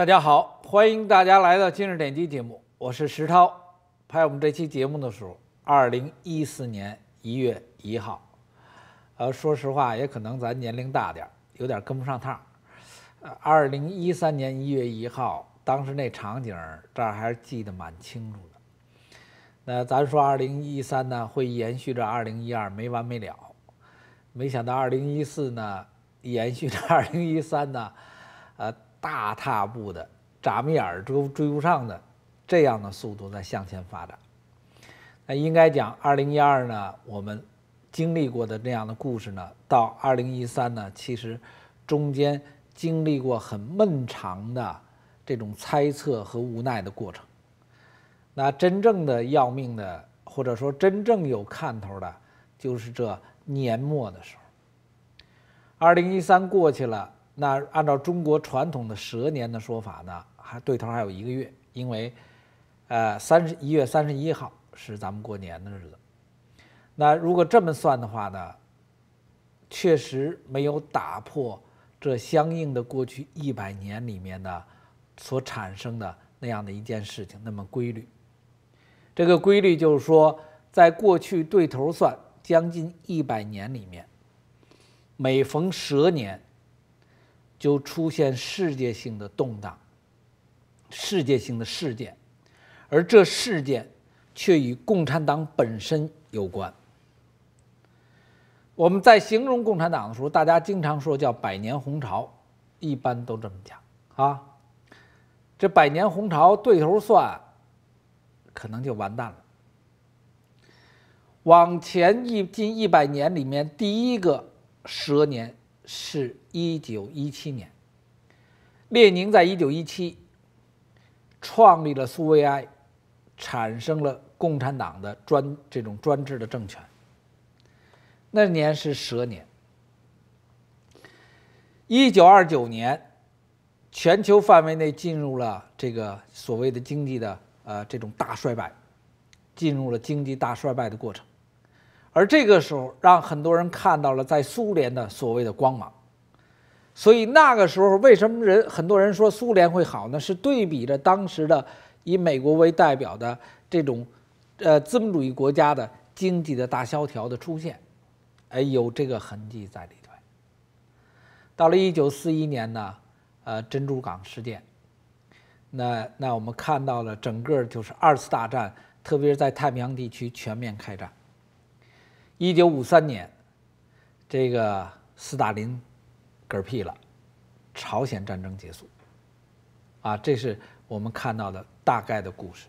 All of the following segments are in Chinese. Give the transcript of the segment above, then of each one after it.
大家好，欢迎大家来到今日点击节目，我是石涛。拍我们这期节目的时候，二零一四年一月一号，呃，说实话，也可能咱年龄大点儿，有点跟不上趟儿。二零一三年一月一号，当时那场景这儿还是记得蛮清楚的。那咱说二零一三呢，会延续着二零一二没完没了，没想到二零一四呢，延续着二零一三呢，呃。大踏步的，眨眯眼儿都追不上的这样的速度在向前发展。那应该讲，2012呢，我们经历过的这样的故事呢，到2013呢，其实中间经历过很漫长的这种猜测和无奈的过程。那真正的要命的，或者说真正有看头的，就是这年末的时候。2013过去了。那按照中国传统的蛇年的说法呢，还对头还有一个月，因为，呃，三十一月三十一号是咱们过年的日子。那如果这么算的话呢，确实没有打破这相应的过去一百年里面的所产生的那样的一件事情那么规律。这个规律就是说，在过去对头算将近一百年里面，每逢蛇年。就出现世界性的动荡，世界性的事件，而这事件却与共产党本身有关。我们在形容共产党的时候，大家经常说叫“百年红潮”，一般都这么讲啊。这百年红潮对头算，可能就完蛋了。往前一近一百年里面，第一个蛇年。是一九一七年，列宁在一九一七创立了苏维埃，产生了共产党的专这种专制的政权。那年是蛇年。一九二九年，全球范围内进入了这个所谓的经济的呃这种大衰败，进入了经济大衰败的过程。而这个时候，让很多人看到了在苏联的所谓的光芒。所以那个时候，为什么人很多人说苏联会好呢？是对比着当时的以美国为代表的这种，呃，资本主义国家的经济的大萧条的出现，哎，有这个痕迹在里头。到了一九四一年呢，呃，珍珠港事件，那那我们看到了整个就是二次大战，特别是在太平洋地区全面开战。一九五三年，这个斯大林嗝屁了，朝鲜战争结束，啊，这是我们看到的大概的故事。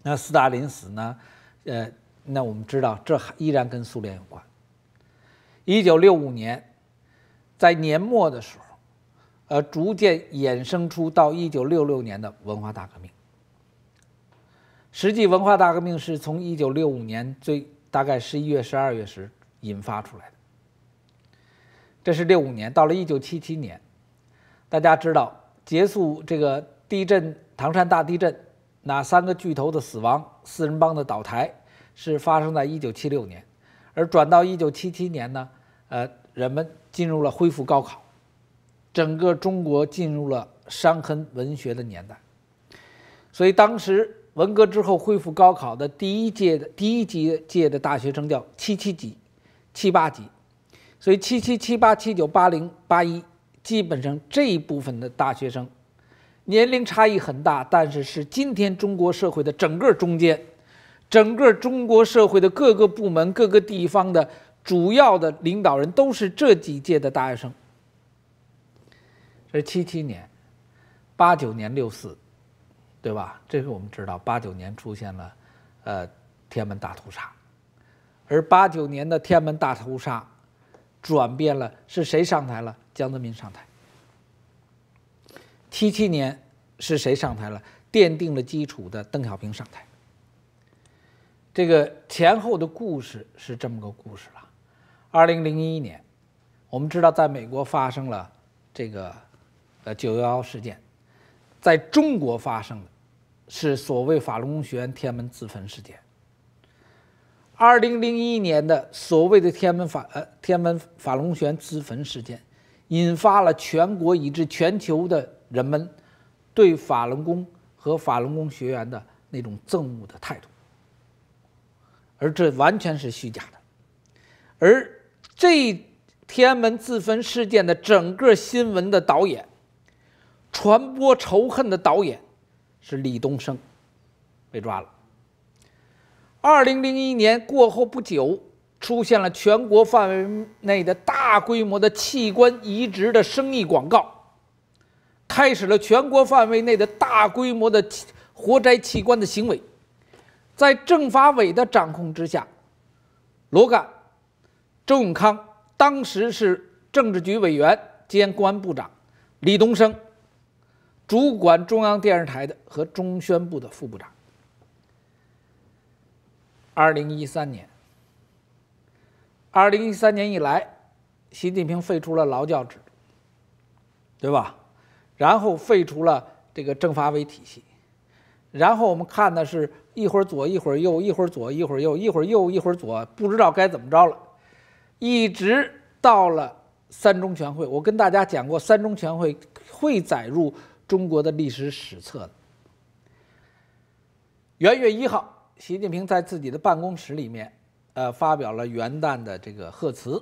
那斯大林死呢？呃，那我们知道这依然跟苏联有关。一九六五年，在年末的时候，呃，逐渐衍生出到一九六六年的文化大革命。实际文化大革命是从一九六五年最。大概十一月、十二月时引发出来的。这是六五年到了一九七七年，大家知道结束这个地震唐山大地震哪三个巨头的死亡四人帮的倒台是发生在一九七六年，而转到一九七七年呢？呃，人们进入了恢复高考，整个中国进入了伤痕文学的年代，所以当时。文革之后恢复高考的第一届的第一届届的大学生叫七七级、七八级，所以七七、七八、七九、八零、八一，基本上这一部分的大学生年龄差异很大，但是是今天中国社会的整个中间，整个中国社会的各个部门、各个地方的主要的领导人都是这几届的大学生。这是七七年、八九年、六四。对吧？这是我们知道，八九年出现了，呃，天安门大屠杀。而八九年的天安门大屠杀，转变了是谁上台了？江泽民上台。七七年是谁上台了？奠定了基础的邓小平上台。这个前后的故事是这么个故事了。二零零一年，我们知道在美国发生了这个，呃，九幺幺事件。在中国发生的是所谓法轮功学员天安门自焚事件。二零零一年的所谓的天安门法呃天安门法轮功自焚事件，引发了全国以至全球的人们对法轮功和法轮功学员的那种憎恶的态度，而这完全是虚假的。而这天安门自焚事件的整个新闻的导演。传播仇恨的导演是李东生，被抓了。二零零一年过后不久，出现了全国范围内的大规模的器官移植的生意广告，开始了全国范围内的大规模的活摘器官的行为，在政法委的掌控之下，罗干、周永康当时是政治局委员兼公安部长，李东生。主管中央电视台的和中宣部的副部长。二零一三年，二零一三年以来，习近平废除了劳教制，对吧？然后废除了这个政法委体系，然后我们看的是，一会儿左一会儿右，一会儿左一会儿右，一会儿右一会儿左，不知道该怎么着了。一直到了三中全会，我跟大家讲过，三中全会会载入。中国的历史史册。元月一号，习近平在自己的办公室里面，呃，发表了元旦的这个贺词，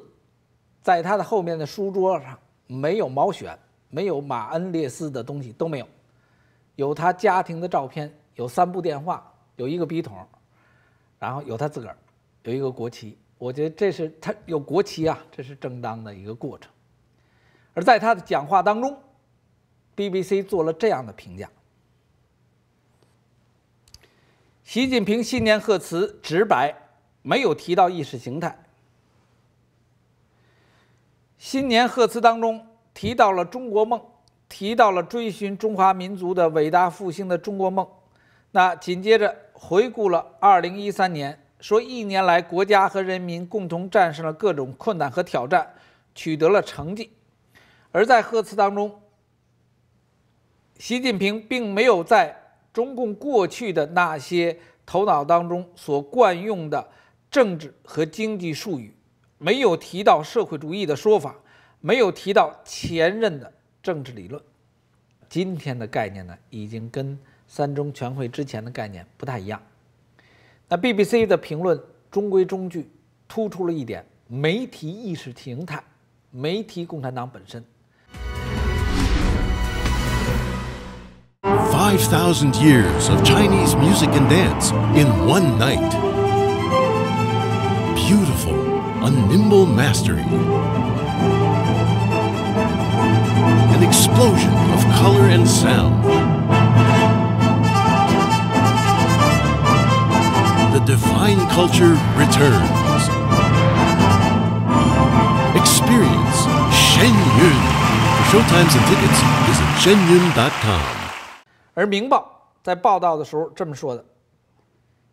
在他的后面的书桌上，没有毛选，没有马恩列斯的东西都没有，有他家庭的照片，有三部电话，有一个笔筒，然后有他自个儿有一个国旗，我觉得这是他有国旗啊，这是正当的一个过程，而在他的讲话当中。BBC 做了这样的评价：，习近平新年贺词直白，没有提到意识形态。新年贺词当中提到了中国梦，提到了追寻中华民族的伟大复兴的中国梦。那紧接着回顾了二零一三年，说一年来国家和人民共同战胜了各种困难和挑战，取得了成绩。而在贺词当中。习近平并没有在中共过去的那些头脑当中所惯用的政治和经济术语，没有提到社会主义的说法，没有提到前任的政治理论。今天的概念呢，已经跟三中全会之前的概念不太一样。那 BBC 的评论中规中矩，突出了一点：没提意识形态，没提共产党本身。5,000 years of Chinese music and dance in one night. Beautiful, a nimble mastery. An explosion of color and sound. The divine culture returns. Experience Shen Yun. For showtimes and tickets, visit shenyun.com. 而《明报》在报道的时候这么说的：“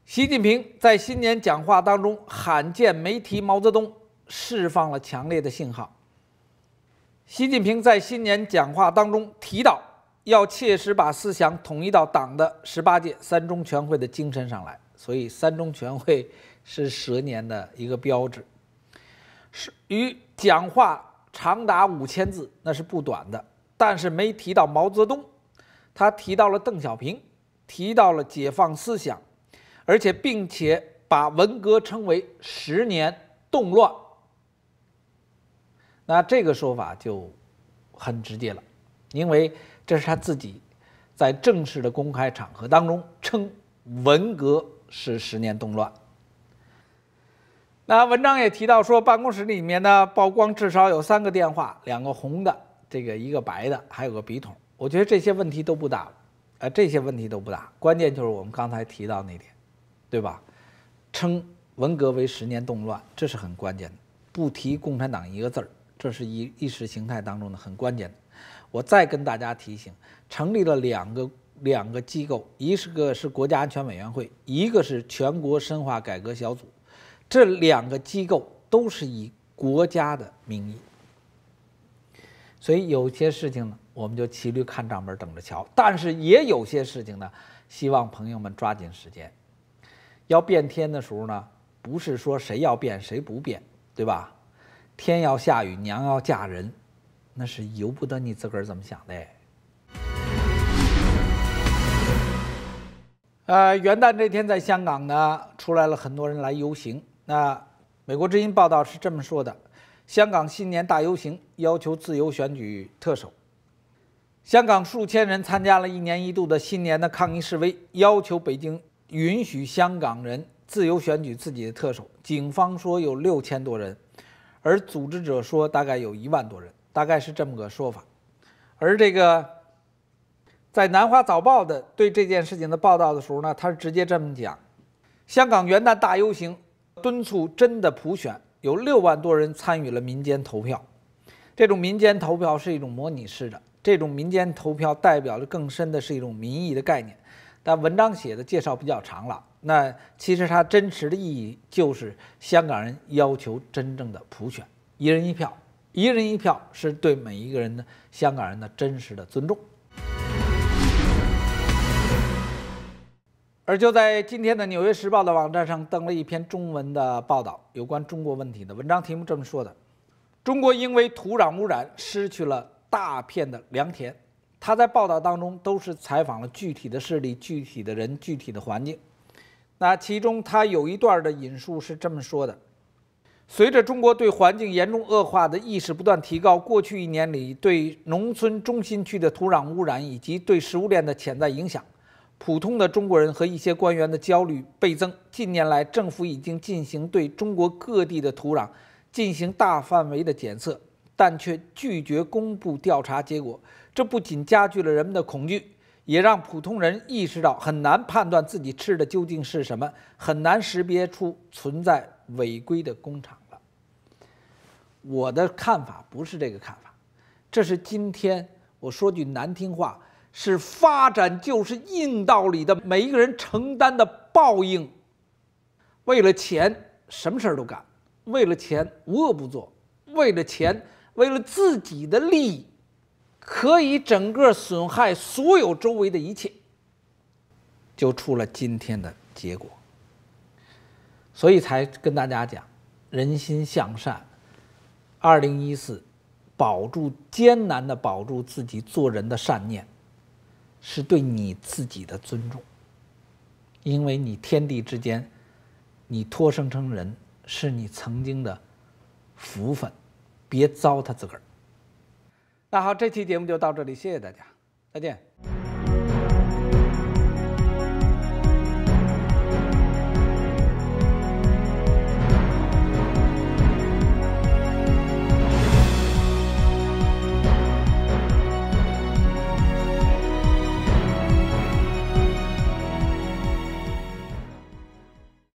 习近平在新年讲话当中罕见没提毛泽东，释放了强烈的信号。习近平在新年讲话当中提到，要切实把思想统一到党的十八届三中全会的精神上来，所以三中全会是蛇年的一个标志。是与讲话长达五千字，那是不短的，但是没提到毛泽东。”他提到了邓小平，提到了解放思想，而且并且把文革称为十年动乱。那这个说法就很直接了，因为这是他自己在正式的公开场合当中称文革是十年动乱。那文章也提到说，办公室里面呢曝光至少有三个电话，两个红的，这个一个白的，还有个笔筒。我觉得这些问题都不大，呃，这些问题都不大，关键就是我们刚才提到那点，对吧？称文革为十年动乱，这是很关键的，不提共产党一个字儿，这是意意识形态当中的很关键的。我再跟大家提醒，成立了两个两个机构，一是个是国家安全委员会，一个是全国深化改革小组，这两个机构都是以国家的名义。所以有些事情呢，我们就骑驴看账本，等着瞧。但是也有些事情呢，希望朋友们抓紧时间。要变天的时候呢，不是说谁要变谁不变，对吧？天要下雨，娘要嫁人，那是由不得你自个儿怎么想的。呃，元旦这天在香港呢，出来了很多人来游行。那美国之音报道是这么说的。香港新年大游行要求自由选举特首，香港数千人参加了一年一度的新年的抗议示威，要求北京允许香港人自由选举自己的特首。警方说有六千多人，而组织者说大概有一万多人，大概是这么个说法。而这个在《南华早报》的对这件事情的报道的时候呢，他是直接这么讲：香港元旦大游行敦促真的普选。有六万多人参与了民间投票，这种民间投票是一种模拟式的，这种民间投票代表的更深的是一种民意的概念。但文章写的介绍比较长了，那其实它真实的意义就是香港人要求真正的普选，一人一票，一人一票是对每一个人的香港人的真实的尊重。而就在今天的《纽约时报》的网站上登了一篇中文的报道，有关中国问题的文章，题目这么说的：“中国因为土壤污染失去了大片的良田。”他在报道当中都是采访了具体的势力、具体的人、具体的环境。那其中他有一段的引述是这么说的：“随着中国对环境严重恶化的意识不断提高，过去一年里对农村中心区的土壤污染以及对食物链的潜在影响。”普通的中国人和一些官员的焦虑倍增。近年来，政府已经进行对中国各地的土壤进行大范围的检测，但却拒绝公布调查结果。这不仅加剧了人们的恐惧，也让普通人意识到很难判断自己吃的究竟是什么，很难识别出存在违规的工厂了。我的看法不是这个看法，这是今天我说句难听话。是发展就是硬道理的每一个人承担的报应，为了钱什么事儿都干，为了钱无恶不作，为了钱为了自己的利益，可以整个损害所有周围的一切，就出了今天的结果。所以才跟大家讲，人心向善。二零一四，保住艰难的保住自己做人的善念。是对你自己的尊重，因为你天地之间，你托生成人是你曾经的福分，别糟蹋自个儿。那好，这期节目就到这里，谢谢大家，再见。